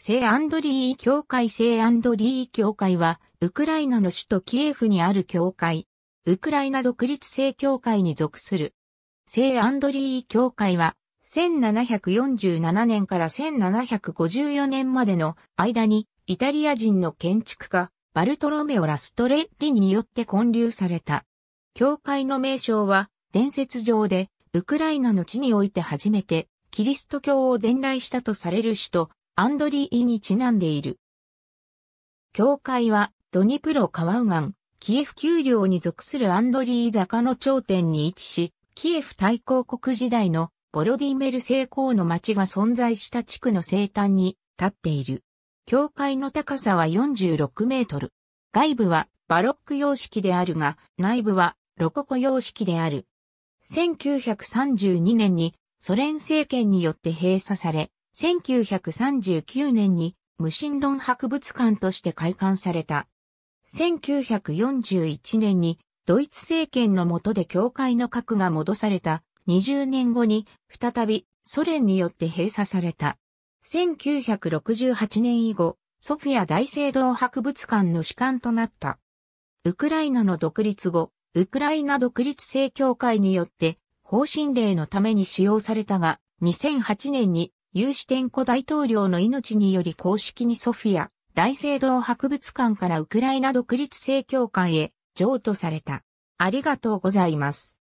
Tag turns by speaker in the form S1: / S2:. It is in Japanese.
S1: 聖アンドリー教会聖アンドリー教会は、
S2: ウクライナの首都キエフにある教会。ウクライナ独立聖教会に属する。聖アンドリー教会は、1747年から1754年までの間に、イタリア人の建築家、バルトロメオ・ラストレッリによって建立された。教会の名称は、伝説上で、ウクライナの地において初めて、キリスト教を伝来したとされる首都、アンドリーにちなんでいる。教会はドニプロ川右岸、キエフ丘陵に属するアンドリー坂の頂点に位置し、キエフ大公国時代のボロディメル聖公の町が存在した地区の西端に立っている。教会の高さは46メートル。外部はバロック様式であるが、内部はロココ様式である。1932年にソ連政権によって閉鎖され、1939年に無神論博物館として開館された。1941年にドイツ政権の下で教会の核が戻された20年後に再びソ連によって閉鎖された。1968年以後、ソフィア大聖堂博物館の主館となった。ウクライナの独立後、ウクライナ独立政教会によって、方針令のために使用されたが、2008年に有志天子大統領の命により公式にソフィア、大聖堂博物館からウクライナ
S1: 独立正教会へ譲渡された。ありがとうございます。